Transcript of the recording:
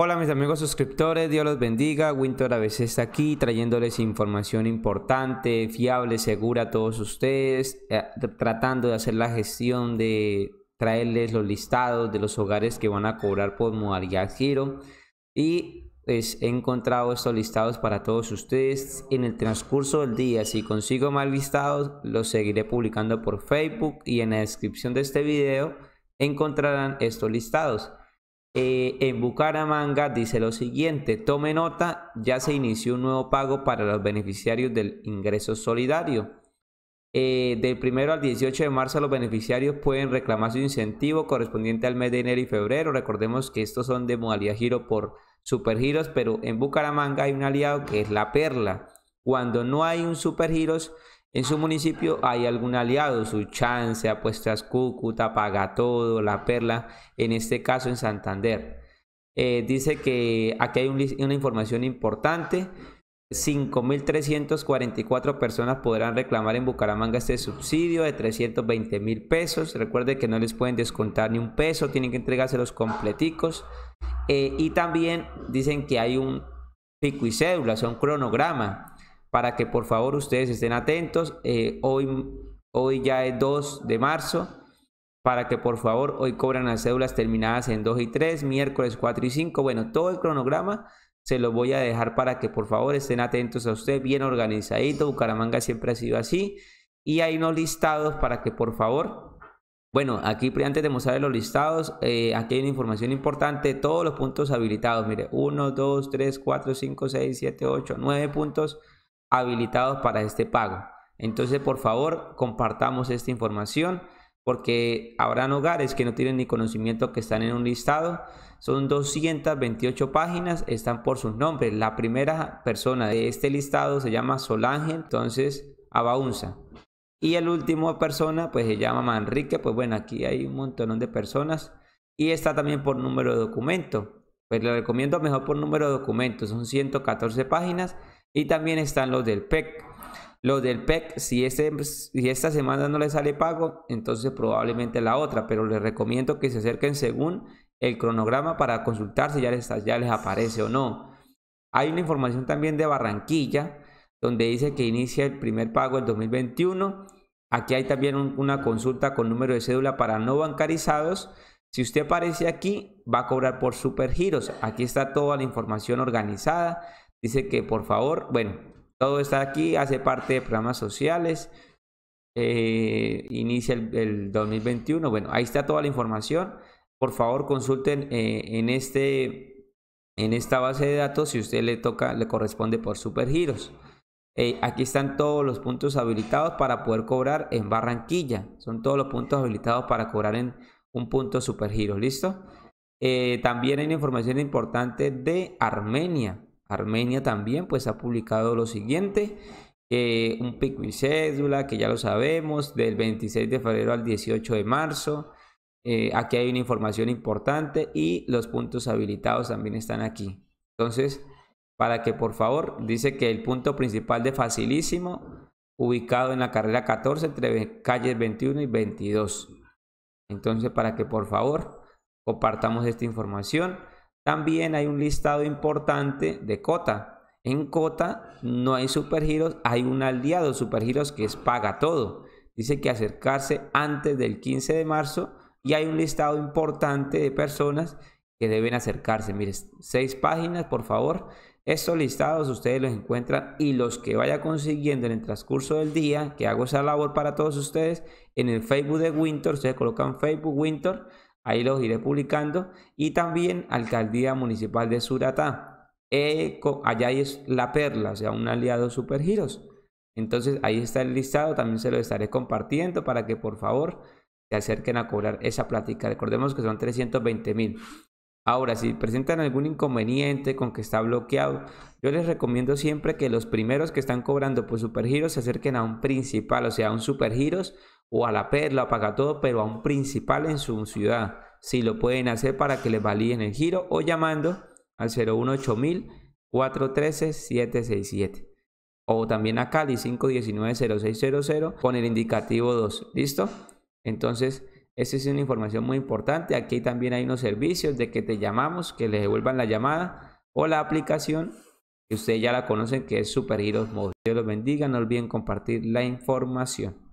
Hola mis amigos suscriptores, Dios los bendiga, Winter a veces está aquí trayéndoles información importante, fiable, segura a todos ustedes, eh, tratando de hacer la gestión de traerles los listados de los hogares que van a cobrar por modalidad giro y pues, he encontrado estos listados para todos ustedes en el transcurso del día, si consigo más listados los seguiré publicando por Facebook y en la descripción de este video encontrarán estos listados. Eh, en Bucaramanga dice lo siguiente, tome nota, ya se inició un nuevo pago para los beneficiarios del ingreso solidario. Eh, del primero al 18 de marzo los beneficiarios pueden reclamar su incentivo correspondiente al mes de enero y febrero. Recordemos que estos son de modalidad giro por supergiros, pero en Bucaramanga hay un aliado que es la perla. Cuando no hay un supergiros, en su municipio hay algún aliado, su chance, apuestas Cúcuta, Paga Todo, La Perla, en este caso en Santander. Eh, dice que aquí hay una información importante. 5.344 personas podrán reclamar en Bucaramanga este subsidio de 320 mil pesos. Recuerde que no les pueden descontar ni un peso, tienen que entregarse los completicos. Eh, y también dicen que hay un pico y cédula, son cronograma para que por favor ustedes estén atentos. Eh, hoy, ya es 2 de marzo, para que por favor hoy cobran las cédulas terminadas en 2 y 3, miércoles 4 y 5. Bueno, todo el cronograma se lo voy a dejar para que por favor estén atentos a usted, bien organizadito. Bucaramanga siempre ha sido así. Y hay unos listados para que por favor bueno, aquí antes de mostrar los listados, eh, aquí hay una información importante, todos los puntos habilitados, mire, 1, 2, 3, 4, 5, 6, 7, 8, 9 puntos habilitados para este pago. Entonces, por favor, compartamos esta información porque habrán hogares que no tienen ni conocimiento que están en un listado. Son 228 páginas, están por sus nombres. La primera persona de este listado se llama Solange, entonces Abaunza. Y el último persona, pues se llama Manrique, pues bueno, aquí hay un montón de personas. Y está también por número de documento. Pues le recomiendo mejor por número de documento, son 114 páginas y también están los del PEC. Los del PEC, si, esta semana no les sale pago, entonces probablemente la otra, pero les recomiendo que se acerquen según el cronograma para consultar si ya les, ya les aparece o no. Hay una información también de Barranquilla, donde dice que inicia el primer pago el 2021. Aquí hay también una consulta con número de cédula para no bancarizados. Si usted aparece aquí, va a cobrar por supergiros. Aquí está toda la información organizada Dice que por favor, bueno, todo está aquí, hace parte de programas sociales. Eh, inicia el, 2021. Bueno, ahí está toda la información. Por favor, consulten eh, en, este, en esta base de datos si usted le toca, le corresponde por supergiros. Eh, aquí están todos los puntos habilitados para poder cobrar en Barranquilla. Son todos los puntos habilitados para cobrar en un punto supergiros. ¿Listo? también hay información importante de Armenia. Armenia también pues ha publicado lo siguiente, un pico y cédula que ya lo sabemos, del 26 de febrero al 18 de marzo. Eh, aquí hay una información importante y los puntos habilitados también están aquí. Entonces, para que por favor, dice que el punto principal de facilísimo, ubicado en la carrera 14 entre calles 21 y 22. Entonces, para que por favor compartamos esta información. También hay un listado importante de Cota. En Cota no hay supergiros, hay un aliado supergiros que es paga todo. Dice que acercarse antes del 15 de marzo y hay un listado importante de personas que deben acercarse. Mire, seis páginas, por favor. Estos listados ustedes los encuentran y los que vaya consiguiendo en el transcurso del día, que hago esa labor para todos ustedes, en el Facebook de Winter, ustedes colocan Facebook Winter, Ahí los iré publicando. Y también Alcaldía Municipal de Suratá. Eh, allá es La Perla, o sea, un aliado Supergiros. Entonces ahí está el listado, también se lo estaré compartiendo para que por favor se acerquen a cobrar esa plática. Recordemos que son 320 mil. Ahora, si presentan algún inconveniente con que está bloqueado, yo les recomiendo siempre que los primeros que están cobrando por supergiros se acerquen a un principal, o sea, a un supergiros o a la perla, apaga todo pero a un principal en su ciudad. Si lo pueden hacer para que les validen el giro o llamando al 018000 413 767 o también a Cali 519-0600 con el indicativo 2. ¿Listo? Entonces, esta es una información muy importante. Aquí también hay unos servicios de que te llamamos, que les devuelvan la llamada o la aplicación que ustedes ya la conocen que es Super heroes mode Dios los bendiga, no olviden compartir la información.